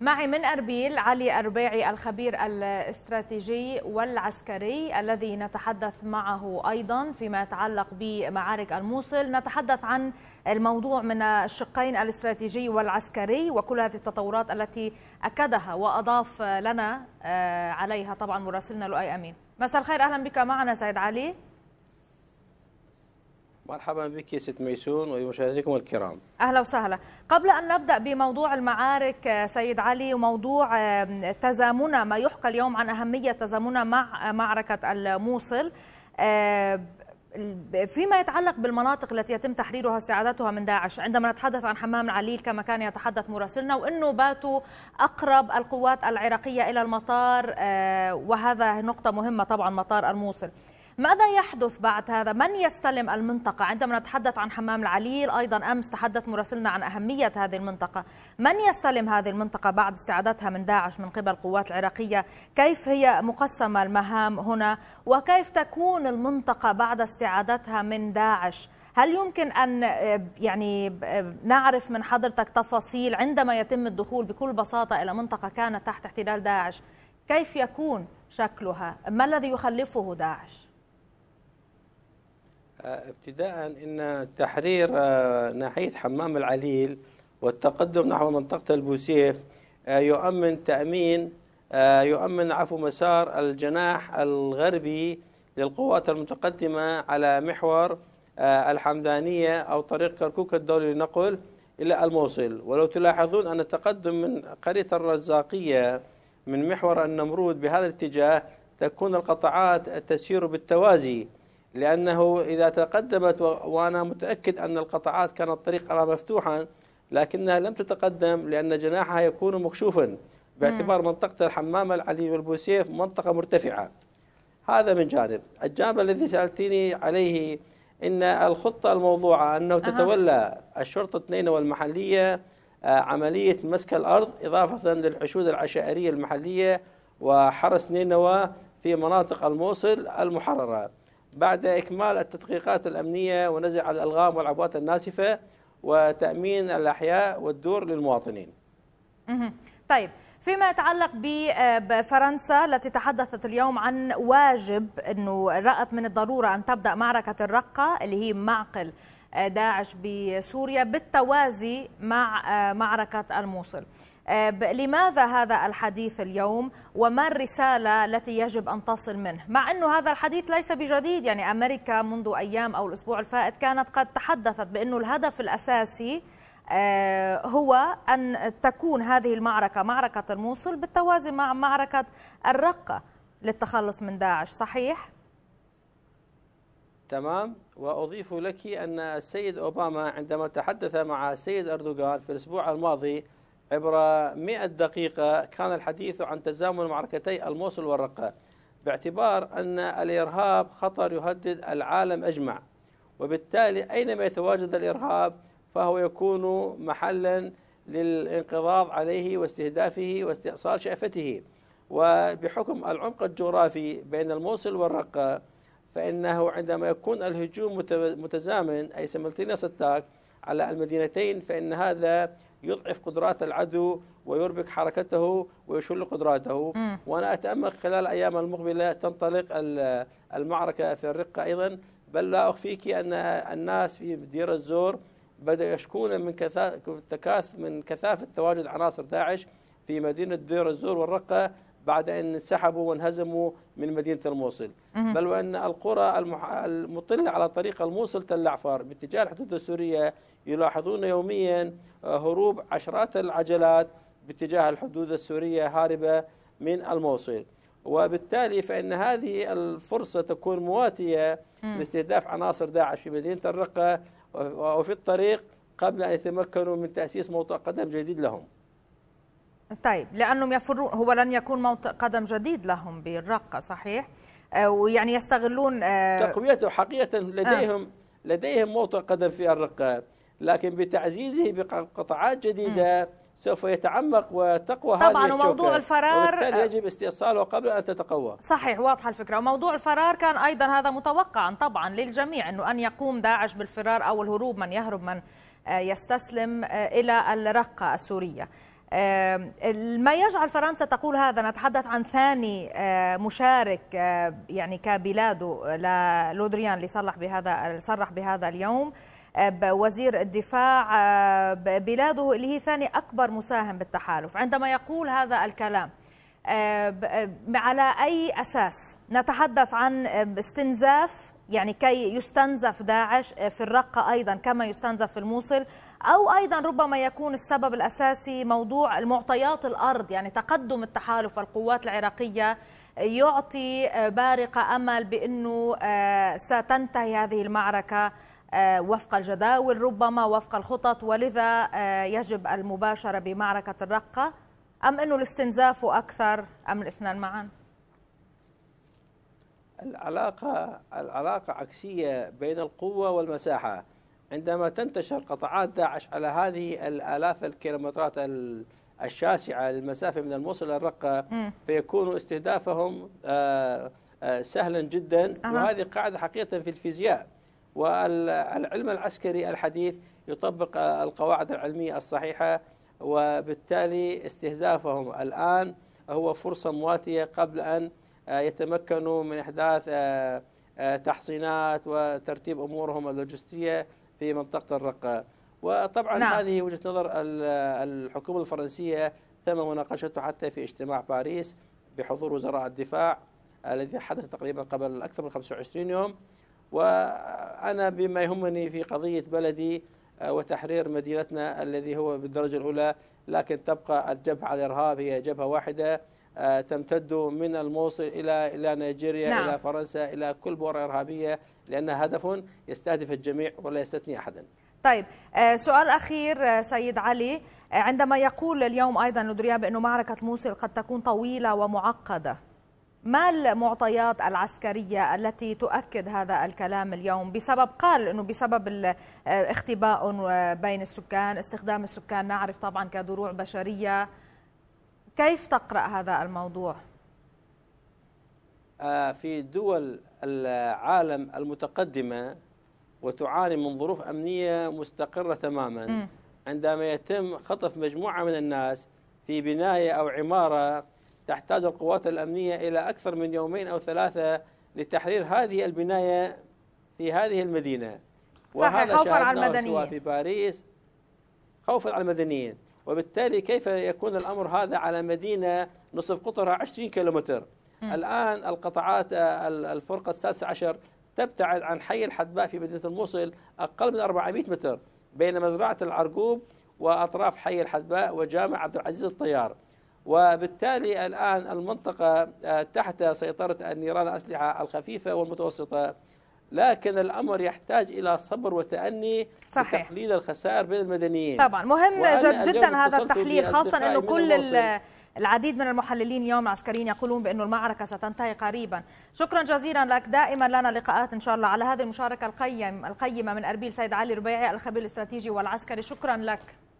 معي من أربيل علي أربيعي الخبير الاستراتيجي والعسكري الذي نتحدث معه أيضا فيما يتعلق بمعارك الموصل نتحدث عن الموضوع من الشقين الاستراتيجي والعسكري وكل هذه التطورات التي أكدها وأضاف لنا آه، عليها طبعا مراسلنا لؤي أمين مساء الخير أهلا بك معنا سيد علي مرحبا بك ست ميسون ومشاهديكم الكرام اهلا وسهلا قبل ان نبدا بموضوع المعارك آه، سيد علي وموضوع تزامنا ما يحكى اليوم عن اهميه تزامنا مع معركه الموصل آه، فيما يتعلق بالمناطق التي يتم تحريرها استعادتها من داعش عندما نتحدث عن حمام عليل كما كان يتحدث مراسلنا وانه باتوا اقرب القوات العراقيه الى المطار آه، وهذا نقطه مهمه طبعا مطار الموصل ماذا يحدث بعد هذا من يستلم المنطقة عندما نتحدث عن حمام العليل أيضا أمس تحدث مراسلنا عن أهمية هذه المنطقة من يستلم هذه المنطقة بعد استعادتها من داعش من قبل القوات العراقية كيف هي مقسمة المهام هنا وكيف تكون المنطقة بعد استعادتها من داعش هل يمكن أن يعني نعرف من حضرتك تفاصيل عندما يتم الدخول بكل بساطة إلى منطقة كانت تحت احتلال داعش كيف يكون شكلها ما الذي يخلفه داعش ابتداء ان تحرير آه، ناحيه حمام العليل والتقدم نحو منطقه البوسيف آه، يؤمن تامين آه، يؤمن عفو مسار الجناح الغربي للقوات المتقدمه على محور الحمدانيه او طريق كركوك الدولي للنقل الى الموصل ولو تلاحظون ان التقدم من قريه الرزاقيه من محور النمرود بهذا الاتجاه تكون القطعات تسير بالتوازي لأنه إذا تقدمت وأنا متأكد أن القطعات كانت الطريق أمام مفتوحا لكنها لم تتقدم لأن جناحها يكون مكشوفا باعتبار منطقة الحمام العلي والبوسيف منطقة مرتفعة هذا من جانب الجانب الذي سألتيني عليه إن الخطة الموضوعة أنه تتولى الشرطة اثنين والمحلية آه، عملية مسك الأرض إضافة للحشود العشائرية المحلية وحرس نينوى في مناطق الموصل المحررة بعد إكمال التدقيقات الأمنية ونزع الألغام والعبوات الناسفة وتأمين الأحياء والدور للمواطنين طيب فيما يتعلق بفرنسا التي تحدثت اليوم عن واجب أنه رأت من الضرورة أن تبدأ معركة الرقة اللي هي معقل آه، داعش بسوريا بالتوازي مع آه، معركة الموصل آه، لماذا هذا الحديث اليوم وما الرسالة التي يجب أن تصل منه مع أنه هذا الحديث ليس بجديد يعني أمريكا منذ أيام أو الأسبوع الفائت كانت قد تحدثت بأنه الهدف الأساسي آه، هو أن تكون هذه المعركة معركة الموصل بالتوازي مع معركة الرقة للتخلص من داعش صحيح؟ تمام وأضيف لك أن السيد أوباما عندما تحدث مع السيد أردوغان في الأسبوع الماضي عبر 100 دقيقة كان الحديث عن تزامن معركتي الموصل والرقة باعتبار أن الإرهاب خطر يهدد العالم أجمع وبالتالي أينما يتواجد الإرهاب فهو يكون محلا للانقضاض عليه واستهدافه واستئصال شأفته وبحكم العمق الجغرافي بين الموصل والرقة فإنه عندما يكون الهجوم متزامن أي سيملتينيوس اتاك على المدينتين فإن هذا يضعف قدرات العدو ويربك حركته ويشل قدراته م. وأنا أتأمل خلال الأيام المقبلة تنطلق المعركة في الرقة أيضا بل لا أخفيك أن الناس في دير الزور بدأوا يشكون من كثافة من كثافة تواجد عناصر داعش في مدينة دير الزور والرقة بعد أن انسحبوا وانهزموا من مدينة الموصل بل وأن القرى المطلة على طريق الموصل تل عفار باتجاه الحدود السورية يلاحظون يوميا آه، هروب عشرات العجلات باتجاه الحدود السورية هاربة من الموصل وبالتالي فإن هذه الفرصة تكون مواتية لاستهداف عناصر داعش في مدينة الرقة وفي الطريق قبل أن يتمكنوا من تأسيس موطئ قدم جديد لهم طيب لانهم يفرون هو لن يكون موطئ قدم جديد لهم بالرقه صحيح آه، ويعني يستغلون آه، تقويته حقيقه لديهم آه. لديهم موطئ قدم في الرقه لكن بتعزيزه بقطاعات جديده م. سوف يتعمق وتقوى طبعا هذه الشوكة. وموضوع الفرار وبالتالي آه. يجب استئصاله قبل ان تتقوى صحيح واضحه الفكره وموضوع الفرار كان ايضا هذا متوقعا طبعا للجميع انه ان يقوم داعش بالفرار او الهروب من يهرب من يستسلم الى الرقه السوريه ما يجعل فرنسا تقول هذا نتحدث عن ثاني مشارك يعني كبلاده آه، لودريان اللي صرح بهذا صرح بهذا اليوم آه، وزير الدفاع آه، بلاده اللي هي ثاني اكبر مساهم بالتحالف عندما يقول هذا الكلام على اي اساس نتحدث عن استنزاف يعني كي يستنزف داعش في الرقه ايضا كما يستنزف في الموصل أو أيضا ربما يكون السبب الأساسي موضوع المعطيات الأرض يعني تقدم التحالف والقوات العراقية يعطي بارقة أمل بأنه آه، ستنتهي هذه المعركة آه، وفق الجداول ربما وفق الخطط ولذا آه، يجب المباشرة بمعركة الرقة أم أنه الاستنزاف أكثر أم الاثنان معا؟ العلاقة العلاقة عكسية بين القوة والمساحة عندما تنتشر قطعات داعش على هذه الآلاف الكيلومترات الشاسعة للمسافة من الموصل للرقة فيكون استهدافهم آه، آه، سهلا جدا وهذه قاعدة حقيقة في الفيزياء والعلم العسكري الحديث يطبق آه، القواعد العلمية الصحيحة وبالتالي استهدافهم الآن هو فرصة مواتية قبل أن يتمكنوا من إحداث تحصينات وترتيب أمورهم اللوجستية في منطقة الرقة وطبعا نعم. هذه وجهة نظر الحكومة الفرنسية تم مناقشته حتى في اجتماع باريس بحضور وزراء الدفاع الذي حدث تقريبا قبل أكثر من 25 يوم وأنا بما يهمني في قضية بلدي آه، وتحرير مدينتنا الذي هو بالدرجة الأولى لكن تبقى الجبهة على الإرهاب هي جبهة واحدة آه، تمتد من الموصل إلى إلى نيجيريا نعم. إلى فرنسا إلى كل بؤر إرهابية لان هدف يستهدف الجميع ولا يستثني أحدا طيب آه، سؤال أخير آه، سيد علي عندما يقول اليوم أيضا لدريا بانه معركة الموصل قد تكون طويلة ومعقدة ما المعطيات العسكرية التي تؤكد هذا الكلام اليوم بسبب قال أنه بسبب اختباء بين السكان استخدام السكان نعرف طبعا كدروع بشرية كيف تقرأ هذا الموضوع؟ آه، في دول العالم المتقدمة وتعاني من ظروف أمنية مستقرة تماما عندما يتم خطف مجموعة من الناس في بناية أو عمارة تحتاج القوات الأمنية إلى أكثر من يومين أو ثلاثة لتحرير هذه البناية في هذه المدينة صحيح وهذا خوفا على المدنيين في باريس خوفا على المدنيين وبالتالي كيف يكون الأمر هذا على مدينة نصف قطرها 20 كيلومتر الآن القطاعات الفرقة السادسة عشر تبتعد عن حي الحدباء في مدينة الموصل أقل من 400 متر بين مزرعة العرقوب وأطراف حي الحدباء وجامع عبد العزيز الطيار وبالتالي الآن المنطقة آه، تحت سيطرة النيران الأسلحة الخفيفة والمتوسطة لكن الأمر يحتاج إلى صبر وتأني صحيح. تحليل الخسائر بين المدنيين طبعا مهم جد جدا هذا التحليل خاصة أنه كل العديد من المحللين اليوم عسكريين يقولون بانه المعركة ستنتهي قريبا شكرا جزيلا لك دائما لنا لقاءات إن شاء الله على هذه المشاركة القيم القيمة من أربيل سيد علي ربيعي الخبير الاستراتيجي والعسكري شكرا لك